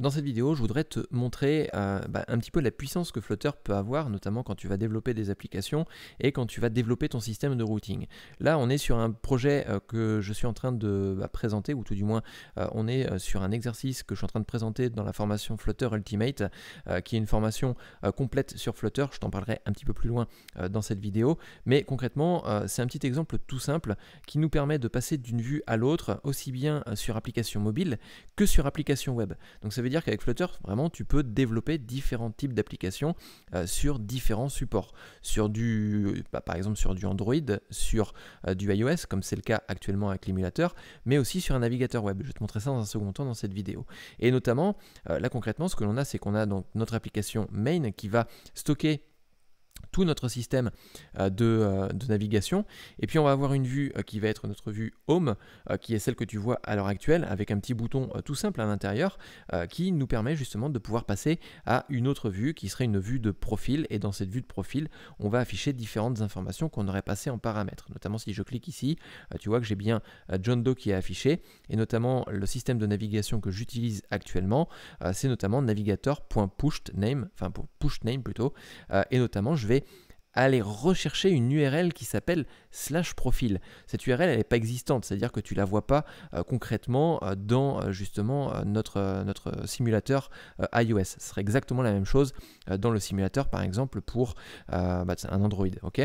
Dans cette vidéo, je voudrais te montrer euh, bah, un petit peu la puissance que Flutter peut avoir, notamment quand tu vas développer des applications et quand tu vas développer ton système de routing. Là, on est sur un projet euh, que je suis en train de bah, présenter, ou tout du moins, euh, on est sur un exercice que je suis en train de présenter dans la formation Flutter Ultimate, qui est une formation complète sur Flutter. Je t'en parlerai un petit peu plus loin dans cette vidéo. Mais concrètement, c'est un petit exemple tout simple qui nous permet de passer d'une vue à l'autre, aussi bien sur application mobile que sur application web. Donc ça veut dire qu'avec Flutter, vraiment, tu peux développer différents types d'applications euh, sur différents supports. Sur du, bah, par exemple, sur du Android, sur euh, du iOS, comme c'est le cas actuellement avec l'émulateur, mais aussi sur un navigateur web. Je vais te montrer ça dans un second temps dans cette vidéo. Et notamment, euh, là concrètement, ce que l'on a, c'est qu'on a donc notre application main qui va stocker tout notre système euh, euh, de, navigation. Et puis on va avoir une vue euh, qui va être notre vue Home, qui est celle que tu vois à l'heure actuelle, avec un petit bouton tout simple à l'intérieur, qui nous permet justement de pouvoir passer à une autre vue, qui serait une vue de profil. Et dans cette vue de profil, on va afficher différentes informations qu'on aurait passées en paramètres. Notamment si je clique ici, tu vois que j'ai bien John Doe qui est affiché, et notamment le système de navigation que j'utilise actuellement, c'est notamment name enfin pour name plutôt, et notamment je vais aller rechercher une URL qui s'appelle slash profil. Cette URL, elle n'est pas existante, c'est-à-dire que tu ne la vois pas euh, concrètement euh, dans euh, justement notre, notre simulateur iOS. Ce serait exactement la même chose dans le simulateur, par exemple, pour bah, un Android. ok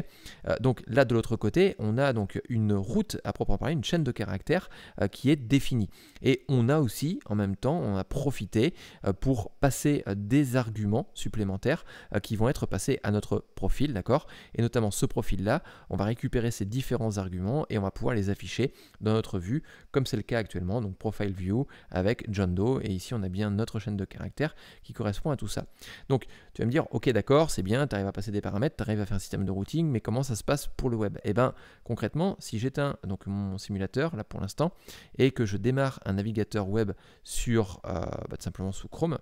donc là, de l'autre côté, on a donc une route à proprement parler, une chaîne de caractères qui est définie. Et on a aussi, en même temps, on a profité pour passer des arguments supplémentaires qui vont être passés à notre profil, d'accord et notamment ce profil-là, on va récupérer ces différents arguments et on va pouvoir les afficher dans notre vue, comme c'est le cas actuellement, donc Profile View avec John Doe. Et ici, on a bien notre chaîne de caractères qui correspond à tout ça. Donc, tu vas me dire, ok, d'accord, c'est bien, tu arrives à passer des paramètres, tu arrives à faire un système de routing, mais comment ça se passe pour le web Eh bien, concrètement, si j'éteins donc mon simulateur, là pour l'instant, et que je démarre un navigateur web sur, euh, bah, tout simplement sous Chrome,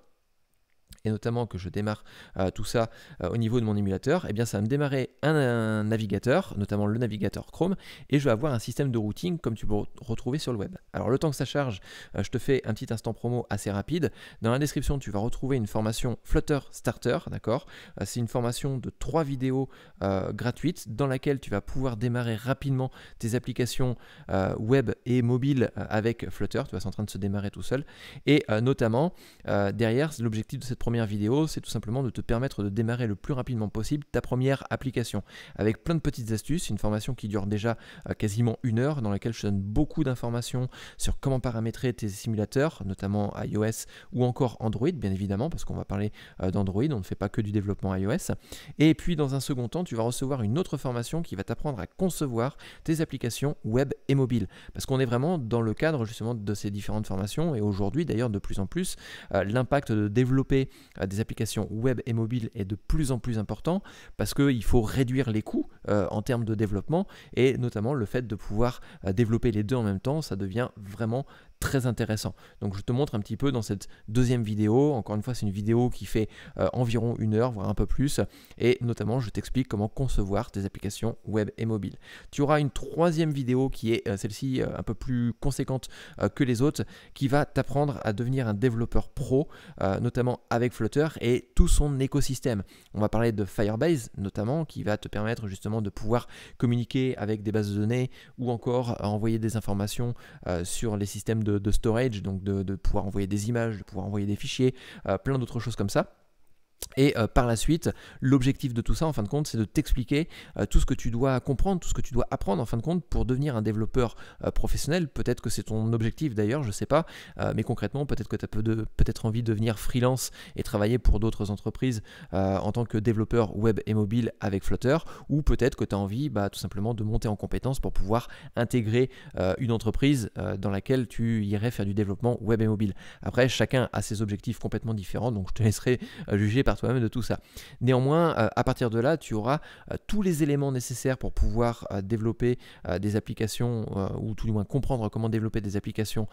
et notamment que je démarre euh, tout ça euh, au niveau de mon émulateur, et eh bien ça va me démarrer un, navigateur, notamment le navigateur Chrome, et je vais avoir un système de routing comme tu peux retrouver sur le web. Alors le temps que ça charge, euh, je te fais un petit instant promo assez rapide. Dans la description, tu vas retrouver une formation Flutter Starter, d'accord C'est une formation de trois vidéos gratuites dans laquelle tu vas pouvoir démarrer rapidement tes applications web et mobile avec Flutter. Tu vas c'est en train de se démarrer tout seul. Et notamment, derrière, l'objectif de cette première vidéo, c'est tout simplement de te permettre de démarrer le plus rapidement possible ta première application. Avec plein de petites astuces, une formation qui dure déjà euh, quasiment une heure, dans laquelle je te donne beaucoup d'informations sur comment paramétrer tes simulateurs, notamment iOS ou encore Android, bien évidemment, parce qu'on va parler euh, d'Android, on ne fait pas que du développement iOS. Et puis dans un second temps, tu vas recevoir une autre formation qui va t'apprendre à concevoir tes applications web et mobile. Parce qu'on est vraiment dans le cadre justement de ces différentes formations, et aujourd'hui d'ailleurs de plus en plus, euh, l'impact de développer des applications web et mobile est de plus en plus important parce qu'il faut réduire les coûts euh, en termes de développement et notamment le fait de pouvoir euh, développer les deux en même temps, ça devient vraiment intéressant. Donc je te montre un petit peu dans cette deuxième vidéo, encore une fois c'est une vidéo qui fait euh, environ une heure, voire un peu plus, et notamment je t'explique comment concevoir des applications web et mobile. Tu auras une troisième vidéo qui est euh, celle-ci euh, un peu plus conséquente que les autres, qui va t'apprendre à devenir un développeur pro, notamment avec Flutter et tout son écosystème. On va parler de Firebase notamment, qui va te permettre justement de pouvoir communiquer avec des bases de données ou encore envoyer des informations sur les systèmes de de, storage, donc de, pouvoir envoyer des images, de pouvoir envoyer des fichiers, euh, plein d'autres choses comme ça. Et euh, par la suite, l'objectif de tout ça, en fin de compte, c'est de t'expliquer euh, tout ce que tu dois comprendre, tout ce que tu dois apprendre, en fin de compte, pour devenir un développeur euh, professionnel. Peut-être que c'est ton objectif d'ailleurs, je ne sais pas, mais concrètement, peut-être que tu as peut-être envie de devenir freelance et travailler pour d'autres entreprises en tant que développeur web et mobile avec Flutter, ou peut-être que tu as envie bah, tout simplement de monter en compétences pour pouvoir intégrer une entreprise dans laquelle tu irais faire du développement web et mobile. Après, chacun a ses objectifs complètement différents, donc je te laisserai juger par toi-même de tout ça. Néanmoins, euh, à partir de là, tu auras euh, tous les éléments nécessaires pour pouvoir euh, développer des applications, ou tout du moins comprendre comment développer des applications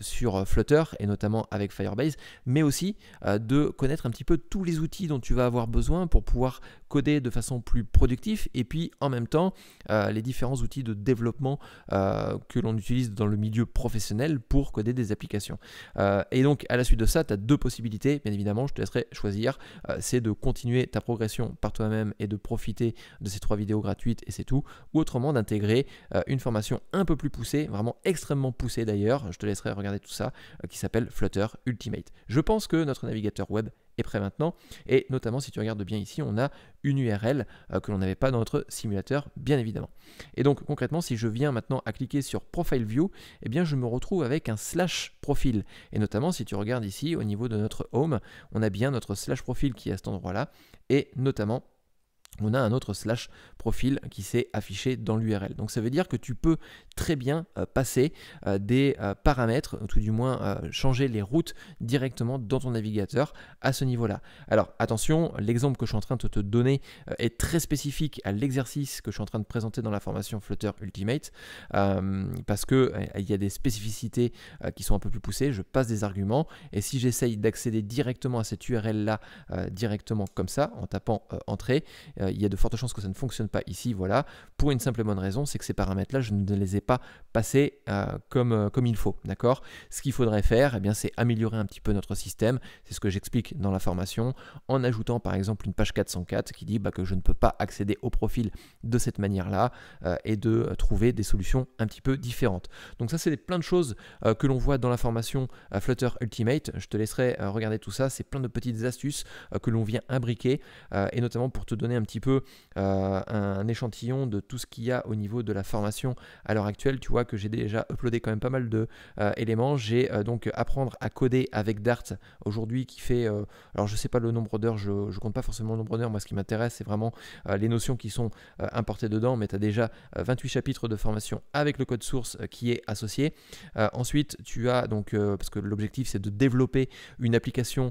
sur Flutter, et notamment avec Firebase, mais aussi de connaître un petit peu tous les outils dont tu vas avoir besoin pour pouvoir coder de façon plus productive, et puis en même temps, les différents outils de développement que l'on utilise dans le milieu professionnel pour coder des applications. et donc, à la suite de ça, tu as deux possibilités, bien évidemment, je te laisserai choisir euh, c'est de continuer ta progression par toi-même et de profiter de ces trois vidéos gratuites et c'est tout, ou autrement d'intégrer euh, une formation un peu plus poussée, vraiment extrêmement poussée d'ailleurs, je te laisserai regarder tout ça, euh, qui s'appelle Flutter Ultimate. Je pense que notre navigateur web prêt maintenant. Et notamment, si tu regardes bien ici, on a une URL euh, que l'on n'avait pas dans notre simulateur, bien évidemment. Et donc, concrètement, si je viens maintenant à cliquer sur Profile View, eh bien, je me retrouve avec un slash profil. Et notamment, si tu regardes ici, au niveau de notre home, on a bien notre slash profil qui est à cet endroit-là. Et notamment, on a un autre slash profil qui s'est affiché dans l'URL. Donc ça veut dire que tu peux très bien euh, passer euh, des euh, paramètres, ou tout du moins changer les routes directement dans ton navigateur à ce niveau-là. Alors attention, l'exemple que je suis en train de te donner est très spécifique à l'exercice que je suis en train de présenter dans la formation Flutter Ultimate, parce que il y a des spécificités qui sont un peu plus poussées, je passe des arguments, et si j'essaye d'accéder directement à cette URL-là, directement comme ça, en tapant entrée, euh, il y a de fortes chances que ça ne fonctionne pas ici, voilà, pour une simple et bonne raison, c'est que ces paramètres-là, je ne les ai pas passés euh, comme, euh, comme il faut, d'accord Ce qu'il faudrait faire, eh bien, c'est améliorer un petit peu notre système, c'est ce que j'explique dans la formation, en ajoutant par exemple une page 404 qui dit bah, que je ne peux pas accéder au profil de cette manière-là et de trouver des solutions un petit peu différentes. Donc ça, c'est plein de choses que l'on voit dans la formation Flutter Ultimate. Je te laisserai regarder tout ça, c'est plein de petites astuces que l'on vient imbriquer, et notamment pour te donner un petit peu euh, un échantillon de tout ce qu'il y a au niveau de la formation à l'heure actuelle, tu vois que j'ai déjà uploadé quand même pas mal de euh, éléments. J'ai euh, donc apprendre à coder avec Dart aujourd'hui qui fait, alors je sais pas le nombre d'heures, je, ne compte pas forcément le nombre d'heures, moi ce qui m'intéresse c'est vraiment les notions qui sont importées dedans, mais tu as déjà 28 chapitres de formation avec le code source qui est associé. ensuite tu as donc, parce que l'objectif c'est de développer une application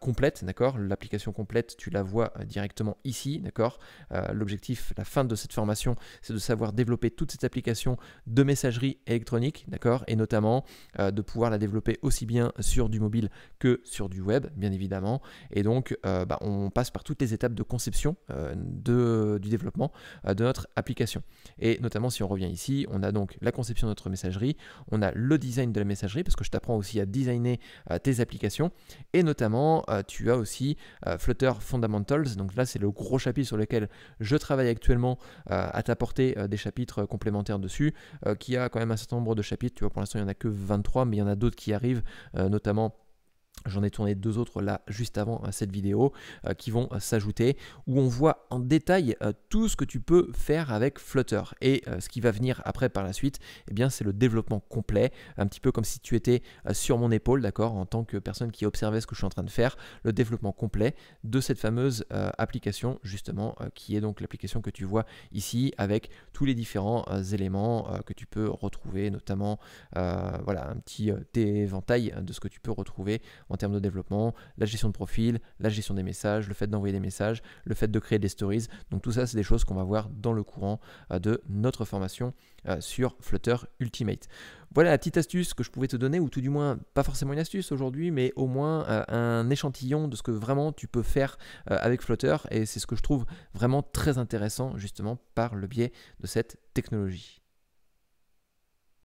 complète, d'accord L'application complète tu la vois directement ici d'accord euh, L'objectif, la fin de cette formation, c'est de savoir développer toute cette application de messagerie électronique, d'accord Et notamment euh, de pouvoir la développer aussi bien sur du mobile que sur du web, bien évidemment. Et donc, euh, bah, on passe par toutes les étapes de conception de, du développement de notre application. Et notamment, si on revient ici, on a donc la conception de notre messagerie, on a le design de la messagerie, parce que je t'apprends aussi à designer tes applications. Et notamment, tu as aussi Flutter Fundamentals. Donc là, c'est le gros chapitre sur lequel je travaille actuellement euh, à t'apporter euh, des chapitres euh, complémentaires dessus, qui a quand même un certain nombre de chapitres. Tu vois, pour l'instant, il n'y en a que 23, mais il y en a d'autres qui arrivent, notamment J'en ai tourné deux autres là juste avant euh, cette vidéo euh, qui vont euh, s'ajouter où on voit en détail tout ce que tu peux faire avec Flutter et ce qui va venir après par la suite eh bien c'est le développement complet un petit peu comme si tu étais sur mon épaule d'accord en tant que personne qui observait ce que je suis en train de faire le développement complet de cette fameuse application justement qui est donc l'application que tu vois ici avec tous les différents éléments que tu peux retrouver notamment voilà un petit éventail de ce que tu peux retrouver en termes de développement, la gestion de profil, la gestion des messages, le fait d'envoyer des messages, le fait de créer des stories. Donc tout ça, c'est des choses qu'on va voir dans le courant euh, de notre formation euh, sur Flutter Ultimate. Voilà la petite astuce que je pouvais te donner, ou tout du moins pas forcément une astuce aujourd'hui, mais au moins euh, un échantillon de ce que vraiment tu peux faire avec Flutter, et c'est ce que je trouve vraiment très intéressant justement par le biais de cette technologie.